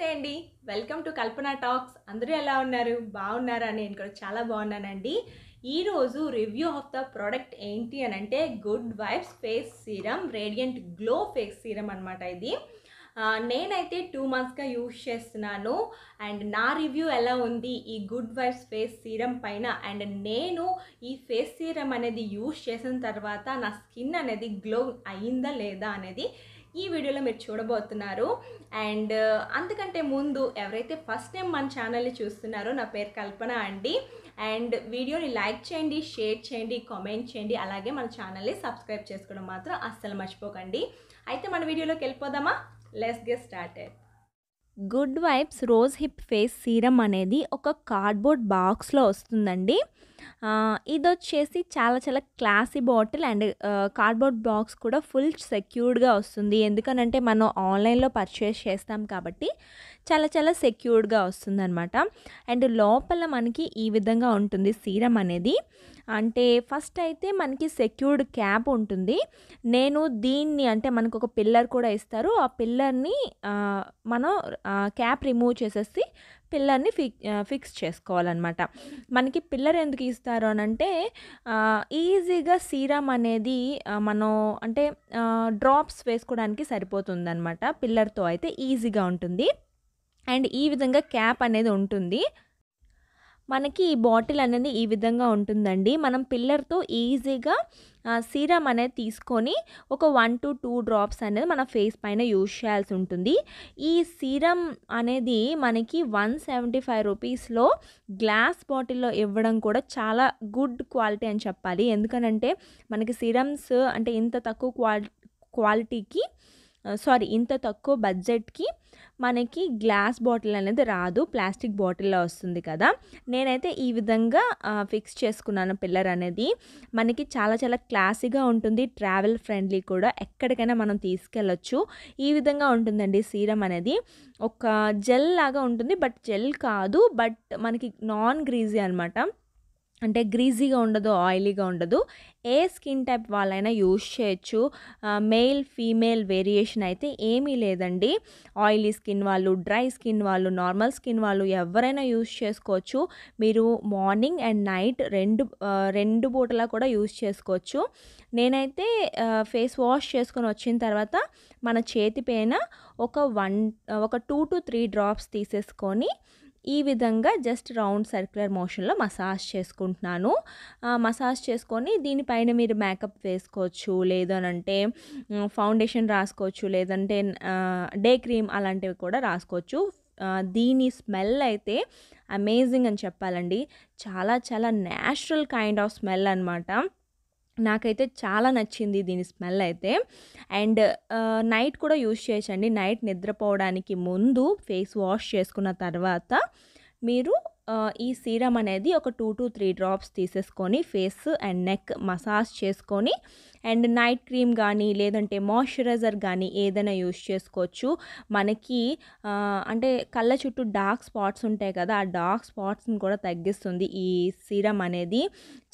నమస్తే అండి welcome to Kalpana talks అందరూ ఎలా ఉన్నారు బాగున్నారా నేను కూడా చాలా బాగున్నానండి ఈరోజు రివ్యూ ఆఫ్ ద ప్రోడక్ట్ ఏంటి అని అంటే good vibes face serum radiant glow face serum అనమాట ఇది నేనైతే టూ మంత్స్గా యూజ్ చేస్తున్నాను అండ్ నా రివ్యూ ఎలా ఉంది ఈ గుడ్ వైబ్స్ ఫేస్ సీరం పైన అండ్ నేను ఈ ఫేస్ సీరం అనేది యూజ్ చేసిన తర్వాత నా స్కిన్ అనేది గ్లో అయిందా లేదా అనేది ఈ వీడియోలో మీరు చూడబోతున్నారు అండ్ అందుకంటే ముందు ఎవరైతే ఫస్ట్ టైం మన ఛానల్ని చూస్తున్నారో నా పేరు కల్పన అండి అండ్ వీడియోని లైక్ చేయండి షేర్ చేయండి కామెంట్ చేయండి అలాగే మన ఛానల్ని సబ్స్క్రైబ్ చేసుకోవడం మాత్రం అస్సలు మర్చిపోకండి అయితే మన వీడియోలోకి వెళ్ళిపోదామా let's get started good vibes rose hip face serum అనేది ఒక కార్డ్బోర్డ్ బాక్స్లో వస్తుందండి ఇది వచ్చేసి చాలా చాలా classy bottle and cardboard box కూడా ఫుల్ సెక్యూర్డ్గా వస్తుంది ఎందుకనంటే మనం ఆన్లైన్లో పర్చేస్ చేస్తాం కాబట్టి చాలా చాలా సెక్యూర్డ్గా వస్తుంది అనమాట అండ్ లోపల మనకి ఈ విధంగా ఉంటుంది సీరం అనేది అంటే ఫస్ట్ అయితే మనకి సెక్యూర్డ్ క్యాప్ ఉంటుంది నేను దీన్ని అంటే మనకు ఒక పిల్లర్ కూడా ఇస్తారు ఆ పిల్లర్ని మనం క్యాప్ రిమూవ్ చేసేసి పిల్లర్ని ఫిక్స్ చేసుకోవాలన్నమాట మనకి పిల్లర్ ఎందుకు ఇస్తారు అని అంటే ఈజీగా సీరమ్ అనేది మనం అంటే డ్రాప్స్ వేసుకోవడానికి సరిపోతుందన్నమాట పిల్లర్తో అయితే ఈజీగా ఉంటుంది అండ్ ఈ విధంగా క్యాప్ అనేది ఉంటుంది మనకి ఈ బాటిల్ అనేది ఈ విధంగా ఉంటుందండి మనం పిల్లర్తో ఈజీగా సీరమ్ అనేది తీసుకొని ఒక వన్ టు టూ డ్రాప్స్ అనేది మన ఫేస్ పైన యూజ్ చేయాల్సి ఉంటుంది ఈ సీరమ్ అనేది మనకి వన్ సెవెంటీ ఫైవ్ రూపీస్లో గ్లాస్ బాటిల్లో ఇవ్వడం కూడా చాలా గుడ్ క్వాలిటీ అని చెప్పాలి ఎందుకనంటే మనకి సీరమ్స్ అంటే ఇంత తక్కువ క్వాలిటీకి సారీ ఇంత తక్కువ బడ్జెట్కి మనకి గ్లాస్ బాటిల్ అనేది రాదు ప్లాస్టిక్ బాటిల్లో వస్తుంది కదా నేనైతే ఈ విధంగా ఫిక్స్ చేసుకున్నాను పిల్లర్ అనేది మనకి చాలా చాలా క్లాసీగా ఉంటుంది ట్రావెల్ ఫ్రెండ్లీ కూడా ఎక్కడికైనా మనం తీసుకెళ్ళచ్చు ఈ విధంగా ఉంటుందండి సీరం అనేది ఒక జెల్ లాగా ఉంటుంది బట్ జెల్ కాదు బట్ మనకి నాన్ గ్రీజీ అనమాట అంటే గ్రీజీగా ఉండదు ఆయిలీగా ఉండదు ఏ స్కిన్ టైప్ వాళ్ళైనా యూజ్ చేయొచ్చు మేల్ ఫీమేల్ వేరియేషన్ అయితే ఏమీ లేదండి ఆయిలీ స్కిన్ వాళ్ళు డ్రై స్కిన్ వాళ్ళు నార్మల్ స్కిన్ వాళ్ళు ఎవరైనా యూజ్ చేసుకోవచ్చు మీరు మార్నింగ్ అండ్ నైట్ రెండు రెండు బూటలా కూడా యూజ్ చేసుకోవచ్చు నేనైతే ఫేస్ వాష్ చేసుకొని వచ్చిన తర్వాత మన చేతి పైన ఒక వన్ ఒక టూ టు త్రీ డ్రాప్స్ తీసేసుకొని ఈ విధంగా జస్ట్ రౌండ్ సర్క్యులర్ మోషన్లో మసాజ్ చేసుకుంటున్నాను మసాజ్ చేసుకొని దీనిపైన మీరు మేకప్ వేసుకోవచ్చు లేదనంటే ఫౌండేషన్ రాసుకోవచ్చు లేదంటే డే క్రీమ్ అలాంటివి కూడా రాసుకోవచ్చు దీని స్మెల్ అయితే అమేజింగ్ అని చెప్పాలండి చాలా చాలా న్యాచురల్ కైండ్ ఆఫ్ స్మెల్ అనమాట నాకైతే చాలా నచ్చింది దీని స్మెల్ అయితే అండ్ నైట్ కూడా యూజ్ చేయండి నైట్ నిద్రపోవడానికి ముందు ఫేస్ వాష్ చేసుకున్న తర్వాత మీరు ఈ సీరం అనేది ఒక టూ టు త్రీ డ్రాప్స్ తీసేసుకొని ఫేస్ అండ్ నెక్ మసాజ్ చేసుకొని అండ్ నైట్ క్రీమ్ కానీ లేదంటే మాయిశ్చరైజర్ కానీ ఏదైనా యూస్ చేసుకోవచ్చు మనకి అంటే కళ్ళ చుట్టూ డార్క్ స్పాట్స్ ఉంటాయి కదా ఆ డార్క్ స్పాట్స్ని కూడా తగ్గిస్తుంది ఈ సీరం అనేది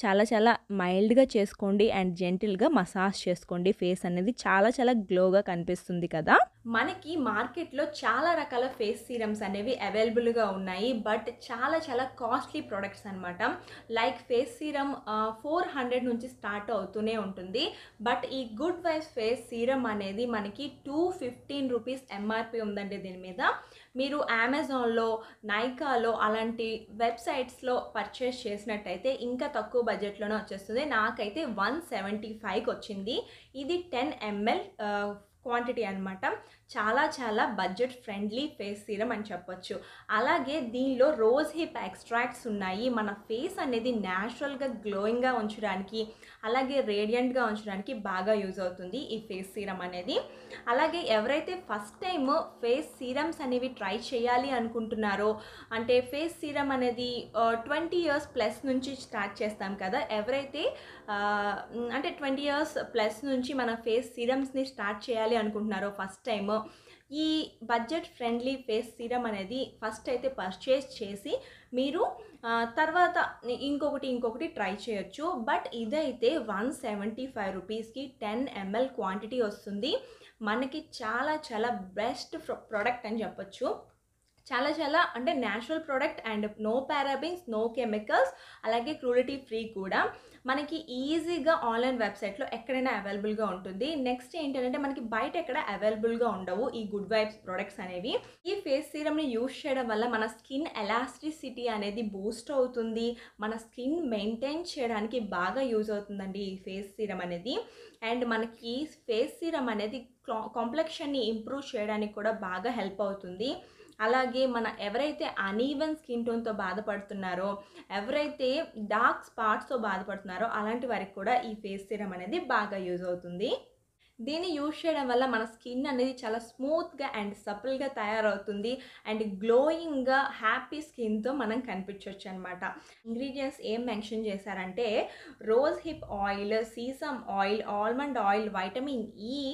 చాలా చాలా మైల్డ్గా చేసుకోండి అండ్ జెంటిల్గా మసాజ్ చేసుకోండి ఫేస్ అనేది చాలా చాలా గ్లోగా కనిపిస్తుంది కదా మనకి మార్కెట్లో చాలా రకాల ఫేస్ సీరమ్స్ అనేవి అవైలబుల్గా ఉన్నాయి బట్ చాలా చాలా కాస్ట్లీ ప్రోడక్ట్స్ అనమాట like face serum four hundred నుంచి స్టార్ట్ అవుతూనే ఉంటుంది బట్ ఈ గుడ్ వైఫ్ ఫేస్ సీరమ్ అనేది మనకి టూ ఫిఫ్టీన్ రూపీస్ ఎంఆర్పి ఉందండి దీని మీద మీరు అమెజాన్లో నైకాలో అలాంటి వెబ్సైట్స్లో పర్చేస్ చేసినట్టయితే ఇంకా తక్కువ బడ్జెట్లోనే వచ్చేస్తుంది నాకైతే వన్ సెవెంటీ ఫైవ్కి వచ్చింది ఇది టెన్ ఎంఎల్ క్వాంటిటీ అనమాట చాలా చాలా బడ్జెట్ ఫ్రెండ్లీ ఫేస్ సీరం అని చెప్పొచ్చు అలాగే దీనిలో రోజ్ హిప్ ఎక్స్ట్రాక్ట్స్ ఉన్నాయి మన ఫేస్ అనేది న్యాచురల్గా గ్లోయింగ్గా ఉంచడానికి అలాగే రేడియంట్గా ఉంచడానికి బాగా యూజ్ అవుతుంది ఈ ఫేస్ సీరం అనేది అలాగే ఎవరైతే ఫస్ట్ టైం ఫేస్ సీరమ్స్ అనేవి ట్రై చేయాలి అనుకుంటున్నారో అంటే ఫేస్ సీరం అనేది ట్వంటీ ఇయర్స్ ప్లస్ నుంచి స్టార్ట్ చేస్తాం కదా ఎవరైతే అంటే ట్వంటీ ఇయర్స్ ప్లస్ నుంచి మన ఫేస్ సీరమ్స్ని స్టార్ట్ చేయాలి రాయాలి అనుకుంటున్నారో ఫస్ట్ టైమ్ ఈ బడ్జెట్ ఫ్రెండ్లీ ఫేస్ సీరమ్ అనేది ఫస్ట్ అయితే పర్చేస్ చేసి మీరు తర్వాత ఇంకొకటి ఇంకొకటి ట్రై చేయొచ్చు బట్ ఇదైతే వన్ సెవెంటీ ఫైవ్ రూపీస్కి టెన్ ఎంఎల్ క్వాంటిటీ వస్తుంది మనకి చాలా చాలా బెస్ట్ ప్రోడక్ట్ అని చెప్పొచ్చు చాలా చాలా అంటే natural product and no parabens no chemicals అలాగే క్రూడిటీ ఫ్రీ కూడా మనకి ఈజీగా ఆన్లైన్ వెబ్సైట్లో ఎక్కడైనా అవైలబుల్గా ఉంటుంది నెక్స్ట్ ఏంటంటే మనకి బయట ఎక్కడ అవైలబుల్గా ఉండవు ఈ గుడ్ వైబ్స్ ప్రొడక్ట్స్ అనేవి ఈ ఫేస్ సీరమ్ని యూజ్ చేయడం వల్ల మన స్కిన్ ఎలాస్టిసిటీ అనేది బూస్ట్ అవుతుంది మన స్కిన్ మెయింటైన్ చేయడానికి బాగా యూజ్ అవుతుందండి ఈ ఫేస్ సీరమ్ అనేది అండ్ మనకి ఫేస్ సీరమ్ అనేది కాంప్లెక్షన్ని ఇంప్రూవ్ చేయడానికి కూడా బాగా హెల్ప్ అవుతుంది అలాగే మన ఎవరైతే అనీవెన్ స్కిన్ టోన్తో బాధపడుతున్నారో ఎవరైతే డార్క్ స్పాట్స్తో బాధపడుతున్నారో అలాంటి వారికి కూడా ఈ ఫేస్ సిరమ్ అనేది బాగా యూజ్ అవుతుంది దీన్ని యూజ్ చేయడం వల్ల మన స్కిన్ అనేది చాలా స్మూత్గా అండ్ సపుల్గా తయారవుతుంది అండ్ గ్లోయింగ్గా హ్యాపీ స్కిన్తో మనం కనిపించవచ్చు అనమాట ఇంగ్రీడియంట్స్ ఏం మెన్షన్ చేశారంటే rose hip oil sesame oil almond oil vitamin E e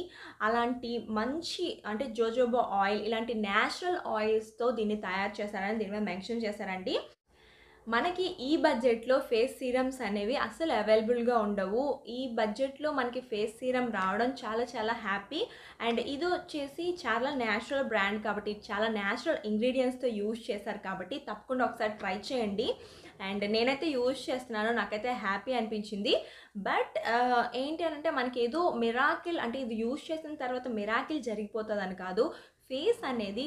అలాంటి మంచి అంటే జోజోబో ఆయిల్ ఇలాంటి న్యాచురల్ ఆయిల్స్తో దీన్ని తయారు చేశారని దీని మీద మెన్షన్ చేశారండి మనకి ఈ బడ్జెట్లో ఫేస్ సీరమ్స్ అనేవి అసలు అవైలబుల్గా ఉండవు ఈ బడ్జెట్లో మనకి ఫేస్ సీరమ్ రావడం చాలా చాలా హ్యాపీ అండ్ ఇది వచ్చేసి చాలా న్యాచురల్ బ్రాండ్ కాబట్టి చాలా న్యాచురల్ ఇంగ్రీడియంట్స్తో యూజ్ చేశారు కాబట్టి తప్పకుండా ఒకసారి ట్రై చేయండి అండ్ నేనైతే యూజ్ చేస్తున్నాను నాకైతే హ్యాపీ అనిపించింది బట్ ఏంటి అని అంటే మనకి ఏదో మిరాకిల్ అంటే ఇది యూజ్ చేసిన తర్వాత మిరాకిల్ జరిగిపోతుంది అని కాదు ఫేస్ అనేది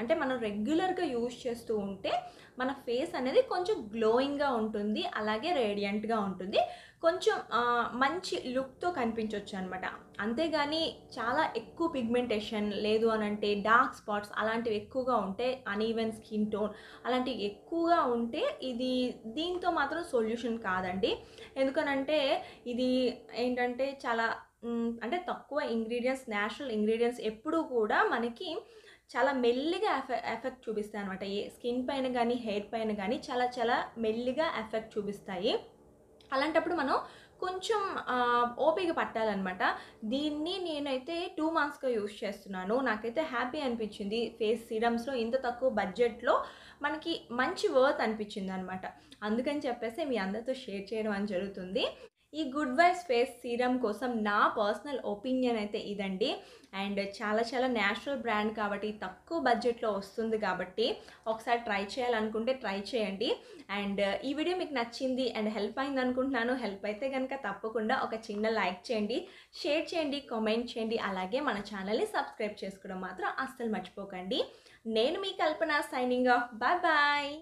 అంటే మనం రెగ్యులర్గా యూజ్ చేస్తూ ఉంటే మన ఫేస్ అనేది కొంచెం గ్లోయింగ్గా ఉంటుంది అలాగే రేడియంట్గా ఉంటుంది కొంచెం మంచి లుక్తో కనిపించవచ్చు అనమాట అంతేగాని చాలా ఎక్కువ పిగ్మెంటేషన్ లేదు అని అంటే డార్క్ స్పాట్స్ అలాంటివి ఎక్కువగా ఉంటే అన్ఈవెన్ స్కిన్ టోన్ అలాంటివి ఎక్కువగా ఉంటే ఇది దీంతో మాత్రం సొల్యూషన్ కాదండి ఎందుకనంటే ఇది ఏంటంటే చాలా అంటే తక్కువ ఇంగ్రీడియంట్స్ న్యాచురల్ ఇంగ్రీడియంట్స్ ఎప్పుడూ కూడా మనకి చాలా మెల్లిగా ఎఫె ఎఫెక్ట్ చూపిస్తాయి అనమాట ఏ స్కిన్ పైన కానీ హెయిర్ పైన కానీ చాలా చాలా మెల్లిగా ఎఫెక్ట్ చూపిస్తాయి అలాంటప్పుడు మనం కొంచెం ఓపిక పట్టాలన్నమాట దీన్ని నేనైతే టూ మంత్స్గా యూస్ చేస్తున్నాను నాకైతే హ్యాపీ అనిపించింది ఫేస్ సిరమ్స్లో ఇంత తక్కువ బడ్జెట్లో మనకి మంచి వర్త్ అనిపించింది అనమాట అందుకని చెప్పేసి మీ అందరితో షేర్ చేయడం అని జరుగుతుంది ఈ గుడ్ వైస్ ఫేస్ సీరమ్ కోసం నా పర్సనల్ ఒపీనియన్ అయితే ఇదండి అండ్ చాలా చాలా న్యాచురల్ బ్రాండ్ కాబట్టి తక్కువ బడ్జెట్లో వస్తుంది కాబట్టి ఒకసారి ట్రై చేయాలనుకుంటే ట్రై చేయండి అండ్ ఈ వీడియో మీకు నచ్చింది అండ్ హెల్ప్ అయింది అనుకుంటున్నాను హెల్ప్ అయితే కనుక తప్పకుండా ఒక చిన్న లైక్ చేయండి షేర్ చేయండి కామెంట్ చేయండి అలాగే మన ఛానల్ని సబ్స్క్రైబ్ చేసుకోవడం మాత్రం అస్సలు మర్చిపోకండి నేను మీ Kalpana signing off bye bye